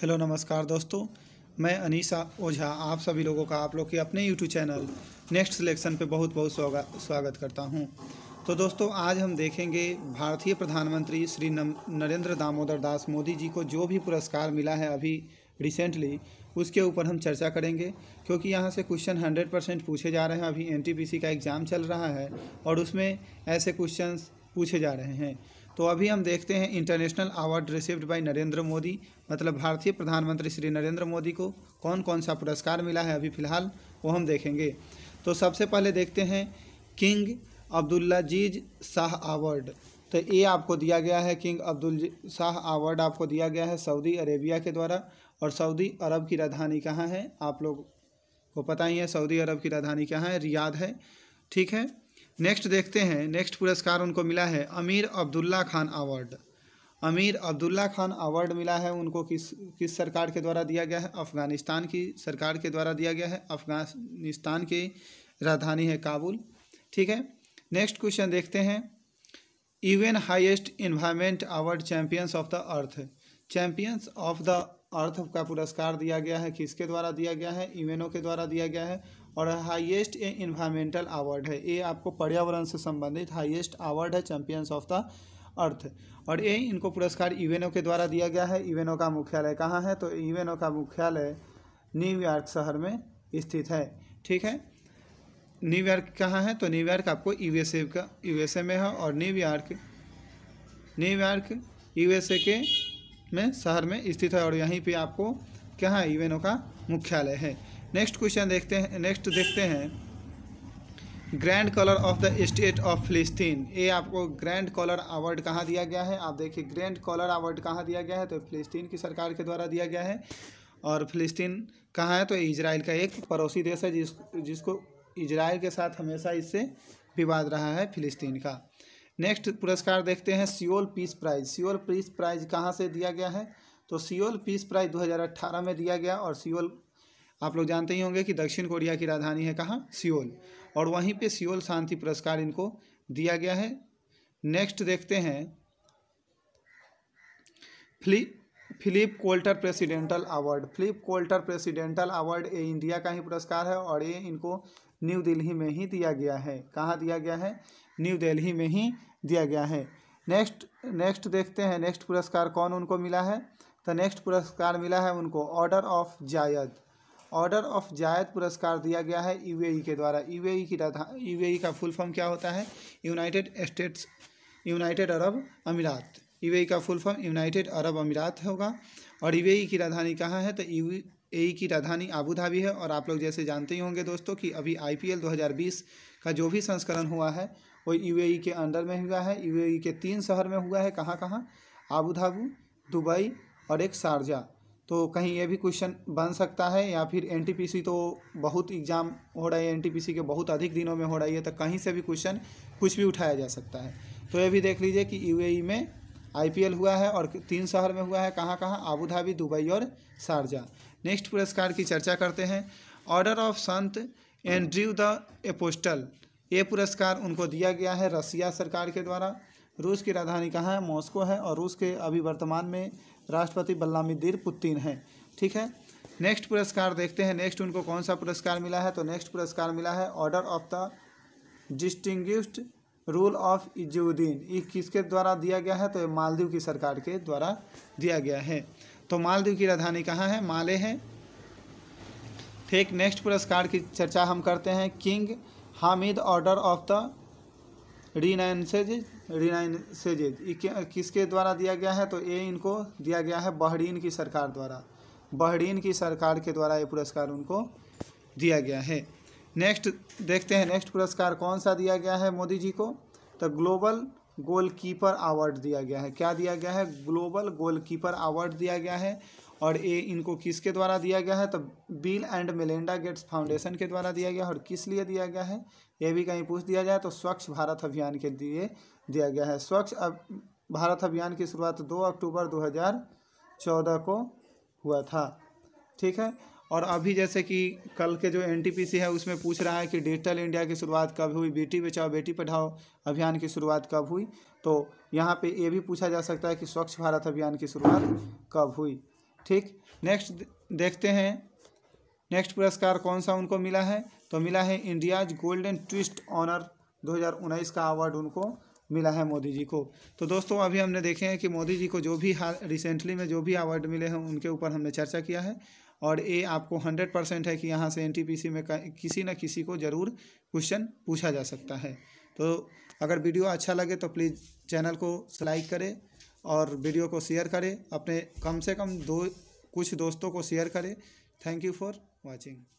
hello नमस्कार दोस्तों मैं अनीसा ओझा आप सभी लोगों का आप लोग के अपने यूट्यूब चैनल नेक्स्ट सिलेक्शन पे बहुत बहुत स्वागत करता हूं तो दोस्तों आज हम देखेंगे भारतीय प्रधानमंत्री श्री नरेंद्र दामोदर दास मोदी जी को जो भी पुरस्कार मिला है अभी रिसेंटली उसके ऊपर हम चर्चा करेंगे क्योंकि यहाँ से क्वेश्चन हंड्रेड परसेंट पूछे जा रहे हैं अभी एन का एग्ज़ाम चल रहा है और उसमें ऐसे क्वेश्चन पूछे जा रहे हैं तो अभी हम देखते हैं international award received by Narendra Modi मतलब भारतीय प्रधानमंत्री श्री नरेंद्र मोदी को कौन कौन सा पुरस्कार मिला है अभी फ़िलहाल वो हम देखेंगे तो सबसे पहले देखते हैं किंग अब्दुल्लाजीज शाह अवार्ड तो ये आपको दिया गया है किंग अब्दुल शाह अवार्ड आपको दिया गया है सऊदी अरेबिया के द्वारा और सऊदी अरब की राजधानी कहाँ है आप लोग को पता ही है सऊदी अरब की राजधानी कहाँ है रियाद है ठीक है नेक्स्ट देखते हैं नेक्स्ट पुरस्कार उनको मिला है अमीर अब्दुल्ला खान अवार्ड अमीर अब्दुल्ला खान अवार्ड मिला है उनको किस किस सरकार के द्वारा दिया गया है अफ़गानिस्तान की सरकार के द्वारा दिया गया है अफ़गानिस्तान की राजधानी है काबुल ठीक है नेक्स्ट क्वेश्चन देखते हैं UN highest environment award champions of the earth champions of the earth का पुरस्कार दिया गया है किसके द्वारा दिया गया है यूएनओ के द्वारा दिया गया है और हाईएस्ट ए इन्वायरमेंटल अवार्ड है ये आपको पर्यावरण से संबंधित हाईएस्ट अवार्ड है चैंपियंस ऑफ द अर्थ और ये इनको पुरस्कार इवेनो के द्वारा दिया गया है इवेनो का मुख्यालय कहाँ है तो इवेनो का मुख्यालय न्यूयॉर्क शहर में स्थित है ठीक है न्यूयॉर्क कहाँ है तो न्यूयॉर्क आपको यूएसए का यूएसए में है और न्यूयॉर्क न्यूयॉर्क यूएसए के में शहर में स्थित है और यहीं पे आपको क्या है इवेनो का मुख्यालय है नेक्स्ट क्वेश्चन देखते हैं नेक्स्ट देखते हैं grand collar of the state of फिलिस्तीन ये आपको ग्रैंड कॉलर अवार्ड कहाँ दिया गया है आप देखिए ग्रैंड कॉलर अवार्ड कहाँ दिया गया है तो फिलिस्तीन की सरकार के द्वारा दिया गया है और फिलिस्तीन कहाँ है तो इसराइल का एक पड़ोसी देश है जिस जिसको इसराइल के साथ हमेशा इससे विवाद रहा है फिलिस्तीन का नेक्स्ट पुरस्कार देखते हैं Seoul peace prize Seoul peace prize कहाँ से दिया गया है तो सियोल पीस प्राइज 2018 में दिया गया और सियोल आप लोग जानते ही होंगे कि दक्षिण कोरिया की राजधानी है कहाँ सियोल और वहीं पे सियोल शांति पुरस्कार इनको दिया गया है नेक्स्ट देखते हैं Philip Philip Kotler presidential award Philip Kotler presidential award ये इंडिया का ही पुरस्कार है और ये इनको न्यू दिल्ली में ही दिया गया है कहाँ दिया गया है न्यू दिल्ली में ही दिया गया है नेक्स्ट नेक्स्ट देखते हैं नेक्स्ट पुरस्कार कौन उनको मिला है तो नेक्स्ट पुरस्कार मिला है उनको order of Zayed order of Zayed पुरस्कार दिया गया है यू के द्वारा यू की यू ए का फुल फॉर्म क्या होता है यूनाइटेड स्टेट्स यूनाइटेड अरब अमीरात यू का फुल फॉर्म यूनाइटेड अरब अमीरात होगा और यू की राजधानी कहाँ है तो यू ए की राजधानी आबू धाबी है और आप लोग जैसे जानते ही होंगे दोस्तों कि अभी आईपीएल 2020 का जो भी संस्करण हुआ है वो यूएई के अंडर में हुआ है यूएई के तीन शहर में हुआ है कहाँ कहाँ आबू धाबी दुबई और एक शारजा तो कहीं ये भी क्वेश्चन बन सकता है या फिर एन तो बहुत एग्ज़ाम हो रहा है एन के बहुत अधिक दिनों में हो रही है तो कहीं से भी क्वेश्चन कुछ भी उठाया जा सकता है तो ये भी देख लीजिए कि यू e में आई हुआ है और तीन शहर में हुआ है कहाँ कहाँ आबूधाबी दुबई और शारजा नेक्स्ट पुरस्कार की चर्चा करते हैं ऑर्डर ऑफ संत एंड्रयू द एपोस्टल ये पुरस्कार उनको दिया गया है रसिया सरकार के द्वारा रूस की राजधानी कहाँ है मॉस्को है और रूस के अभी वर्तमान में राष्ट्रपति बल्लामिदीर पुतिन हैं ठीक है नेक्स्ट पुरस्कार देखते हैं नेक्स्ट उनको कौन सा पुरस्कार मिला है तो नेक्स्ट पुरस्कार मिला है order of the distinguished rule of Izzuddin ये किसके द्वारा दिया गया है तो ये मालदीव की सरकार के द्वारा दिया गया है तो मालदीव की राजधानी कहाँ है माले है ठीक नेक्स्ट पुरस्कार की चर्चा हम करते हैं king Hamid order of the renaissance renaissance किसके द्वारा दिया गया है तो ये इनको दिया गया है बहरीन की सरकार द्वारा बहरीन की सरकार के द्वारा ये पुरस्कार उनको दिया गया है नेक्स्ट देखते हैं नेक्स्ट पुरस्कार कौन सा दिया गया है मोदी जी को तो ग्लोबल गोलकीपर अवार्ड दिया गया है क्या दिया गया है ग्लोबल गोलकीपर अवार्ड दिया गया है और ए इनको किसके द्वारा दिया गया है तो Bill and Melinda Gates Foundation के द्वारा दिया गया है और किस लिए दिया गया है ये भी कहीं पूछ दिया जाए तो स्वच्छ भारत अभियान के लिए दिया गया है स्वच्छ भारत अभियान की शुरुआत दो अक्टूबर दो हज़ार चौदह को हुआ था ठीक है और अभी जैसे कि कल के जो एनटीपीसी है उसमें पूछ रहा है कि डिजिटल इंडिया की शुरुआत कब हुई बेटी बचाओ बेटी पढ़ाओ अभियान की शुरुआत कब हुई तो यहाँ पे ये भी पूछा जा सकता है कि स्वच्छ भारत अभियान की शुरुआत कब हुई ठीक नेक्स्ट देखते हैं नेक्स्ट पुरस्कार कौन सा उनको मिला है तो मिला है इंडियाज गोल्डन ट्विस्ट ऑनर 2019 का अवार्ड उनको मिला है मोदी जी को तो दोस्तों अभी हमने देखे हैं कि मोदी जी को जो भी हाल रिसेंटली में जो भी अवार्ड मिले हैं उनके ऊपर हमने चर्चा किया है और ये आपको हंड्रेड परसेंट है कि यहाँ से एनटीपीसी में किसी न किसी को ज़रूर क्वेश्चन पूछा जा सकता है तो अगर वीडियो अच्छा लगे तो प्लीज़ चैनल को लाइक करें और वीडियो को शेयर करें अपने कम से कम दो कुछ दोस्तों को शेयर करें थैंक यू फॉर वॉचिंग